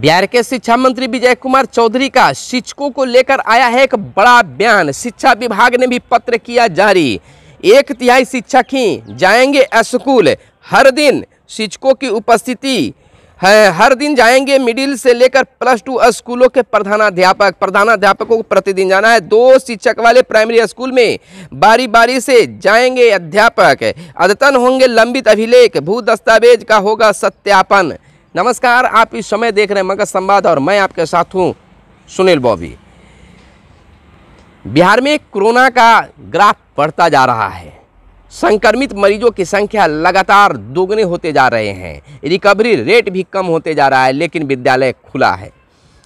बिहार के शिक्षा मंत्री विजय कुमार चौधरी का शिक्षकों को लेकर आया है एक बड़ा बयान शिक्षा विभाग ने भी पत्र किया जारी एक तिहाई शिक्षक ही जाएंगे स्कूल हर दिन शिक्षकों की उपस्थिति है हर दिन जाएंगे मिडिल से लेकर प्लस टू स्कूलों के प्रधानाध्यापक प्रधानाध्यापकों को प्रतिदिन जाना है दो शिक्षक वाले प्राइमरी स्कूल में बारी बारी से जाएंगे अध्यापक अद्यतन होंगे लंबित अभिलेख भू दस्तावेज का होगा सत्यापन नमस्कार आप इस समय देख रहे हैं मगध संवाद और मैं आपके साथ हूँ सुनील बॉबी बिहार में कोरोना का ग्राफ बढ़ता जा रहा है संक्रमित मरीजों की संख्या लगातार दोगुने होते जा रहे हैं रिकवरी रेट भी कम होते जा रहा है लेकिन विद्यालय खुला है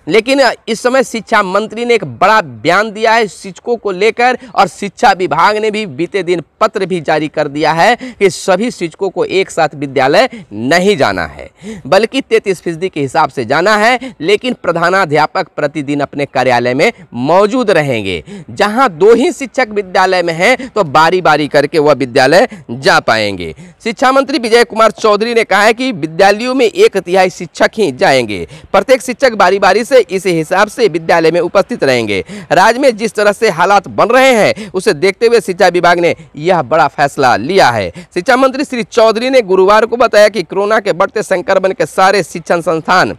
लेकिन इस समय शिक्षा मंत्री ने एक बड़ा बयान दिया है शिक्षकों को लेकर और शिक्षा विभाग ने भी बीते दिन पत्र भी जारी कर दिया है कि सभी शिक्षकों को एक साथ विद्यालय नहीं जाना है बल्कि तैतीस फीसदी के हिसाब से जाना है लेकिन प्रधानाध्यापक प्रतिदिन अपने कार्यालय में मौजूद रहेंगे जहां दो ही शिक्षक विद्यालय में हैं तो बारी बारी करके वह विद्यालय जा पाएंगे शिक्षा मंत्री विजय कुमार चौधरी ने कहा है कि विद्यालयों में एक तिहाई शिक्षक ही जाएंगे प्रत्येक शिक्षक बारी बारी से इस हिसाब से विद्यालय में उपस्थित रहेंगे राज्य में जिस तरह से हालात बन रहे हैं उसे देखते हुए शिक्षा विभाग ने यह बड़ा फैसला लिया है शिक्षा मंत्री श्री चौधरी ने गुरुवार को बताया कि कोरोना के बढ़ते संक्रमण के सारे शिक्षण संस्थान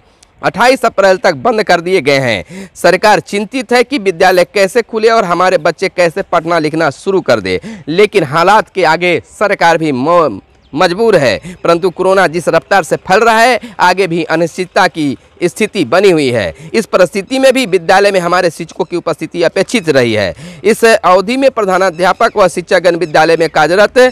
28 अप्रैल तक बंद कर दिए गए हैं सरकार चिंतित है कि विद्यालय कैसे खुले और हमारे बच्चे कैसे पढ़ना लिखना शुरू कर दे लेकिन हालात के आगे सरकार भी मजबूर है परंतु कोरोना जिस रफ्तार से फैल रहा है आगे भी अनिश्चितता की स्थिति बनी हुई है इस परिस्थिति में भी विद्यालय में हमारे शिक्षकों की उपस्थिति अपेक्षित रही है इस अवधि में प्रधानाध्यापक व शिक्षागण विद्यालय में कार्यरत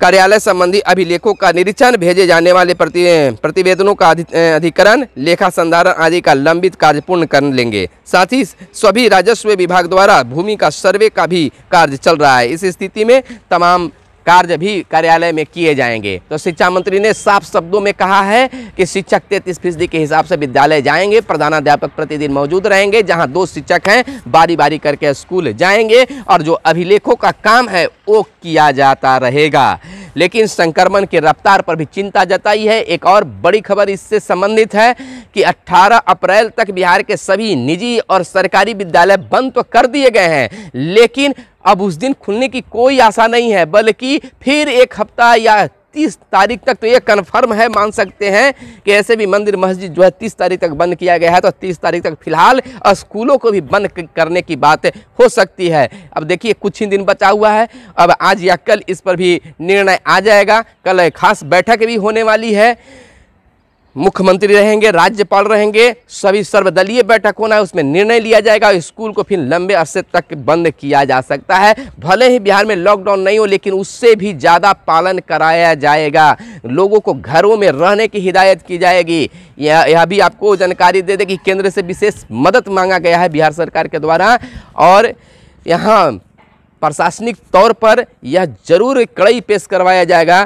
कार्यालय संबंधी अभिलेखों का निरीक्षण भेजे जाने वाले प्रति प्रतिवेदनों का अधिकरण लेखा संधारण आदि का लंबित कार्य पूर्ण कर लेंगे साथ ही सभी राजस्व विभाग द्वारा भूमि का सर्वे का भी कार्य चल रहा है इस स्थिति में तमाम कार्य भी कार्यालय में किए जाएंगे तो शिक्षा मंत्री ने साफ शब्दों में कहा है कि शिक्षक तैतीस फीसदी के हिसाब से विद्यालय जाएंगे प्रधानाध्यापक प्रतिदिन मौजूद रहेंगे जहां दो शिक्षक हैं बारी बारी करके स्कूल जाएंगे और जो अभिलेखों का काम है वो किया जाता रहेगा लेकिन संक्रमण की रफ्तार पर भी चिंता जताई है एक और बड़ी खबर इससे संबंधित है कि 18 अप्रैल तक बिहार के सभी निजी और सरकारी विद्यालय बंद तो कर दिए गए हैं लेकिन अब उस दिन खुलने की कोई आशा नहीं है बल्कि फिर एक हफ्ता या तीस तारीख तक तो ये कन्फर्म है मान सकते हैं कि ऐसे भी मंदिर मस्जिद जो है तीस तारीख तक बंद किया गया है तो तीस तारीख तक फिलहाल स्कूलों को भी बंद करने की बात हो सकती है अब देखिए कुछ ही दिन बचा हुआ है अब आज या कल इस पर भी निर्णय आ जाएगा कल खास बैठक भी होने वाली है मुख्यमंत्री रहेंगे राज्यपाल रहेंगे सभी सर्वदलीय बैठक होना है उसमें निर्णय लिया जाएगा स्कूल को फिर लंबे अरसे तक बंद किया जा सकता है भले ही बिहार में लॉकडाउन नहीं हो लेकिन उससे भी ज़्यादा पालन कराया जाएगा लोगों को घरों में रहने की हिदायत की जाएगी यह यह भी आपको जानकारी दे देगी कि केंद्र से विशेष मदद मांगा गया है बिहार सरकार के द्वारा और यहाँ प्रशासनिक तौर पर यह जरूर कड़ाई पेश करवाया जाएगा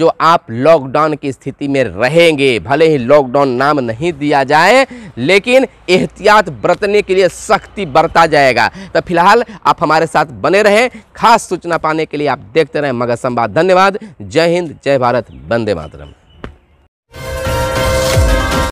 जो आप लॉकडाउन की स्थिति में रहेंगे भले ही लॉकडाउन नाम नहीं दिया जाए लेकिन एहतियात बरतने के लिए सख्ती बरता जाएगा तो फिलहाल आप हमारे साथ बने रहें खास सूचना पाने के लिए आप देखते रहें मगर संवाद धन्यवाद जय हिंद जय भारत वंदे मातरम